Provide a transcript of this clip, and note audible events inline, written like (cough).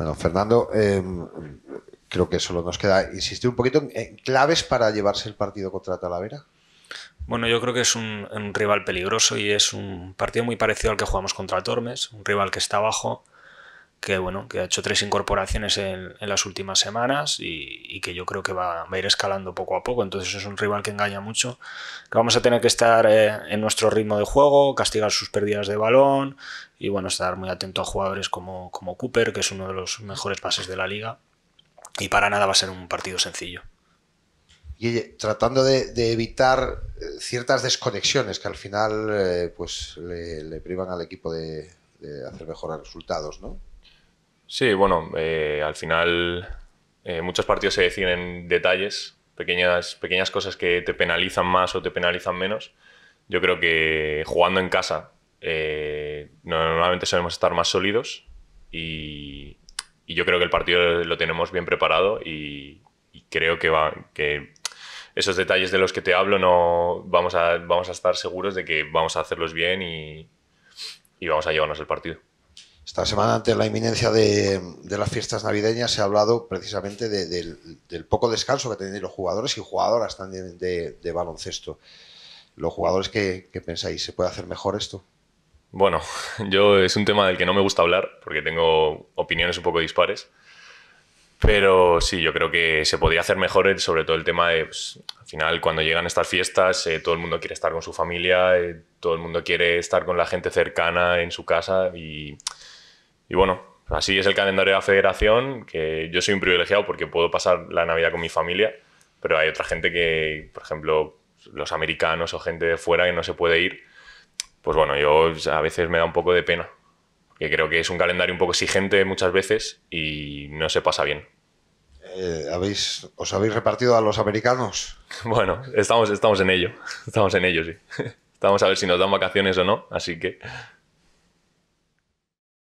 Bueno, Fernando, em, creo que solo nos queda insistir un poquito en claves para llevarse el partido contra Talavera. Bueno, yo creo que es un, rival peligroso y es un partido muy parecido al que jugamos contra Tormes, un rival que está abajo, que bueno, que ha hecho tres incorporaciones en, las últimas semanas y, que yo creo que va, a ir escalando poco a poco. Entonces es un rival que engaña mucho, que vamos a tener que estar eh, en nuestro ritmo de juego, castigar sus pérdidas de balón y bueno, estar muy atento a jugadores como, como Cooper, que es uno de los mejores pases de la liga. Y para nada va a ser un partido sencillo. Y tratando de, evitar eh, ciertas desconexiones que al final eh, pues le, privan al equipo de, de hacer mejores resultados, ¿no? Sí, bueno, eh, al final eh, muchos partidos se deciden en detalles, pequeñas, pequeñas cosas que te penalizan más o te penalizan menos. Yo creo que jugando en casa eh, normalmente solemos estar más sólidos y, yo creo que el partido lo tenemos bien preparado y, creo que, va, que esos detalles de los que te hablo no vamos a, vamos a estar seguros de que vamos a hacerlos bien y vamos a llevarnos el partido. Esta semana, ante la inminencia de, las fiestas navideñas, se ha hablado precisamente del, poco descanso que tienen los jugadores y jugadoras también de, baloncesto. Los jugadores, ¿qué, pensáis? ¿Se puede hacer mejor esto? Bueno, (laughs) yo es un tema del que no me gusta hablar porque tengo opiniones un poco dispares. Pero sí, yo creo que se podría hacer mejor, sobre todo el tema de, pues, al final, cuando llegan estas fiestas, eh, todo el mundo quiere estar con su familia, eh, todo el mundo quiere estar con la gente cercana en su casa y y bueno, así es el calendario de la federación, que yo soy un privilegiado porque puedo pasar la Navidad con mi familia, pero hay otra gente que, por ejemplo, los americanos o gente de fuera que no se puede ir. Pues bueno, yo a veces me da un poco de pena, que creo que es un calendario un poco exigente muchas veces y no se pasa bien. Eh, ¿habéis, ¿Os habéis repartido a los americanos? (laughs) Bueno, estamos, estamos en ello. (laughs) Estamos en ello, sí. (laughs) Estamos a ver si nos dan vacaciones o no, así que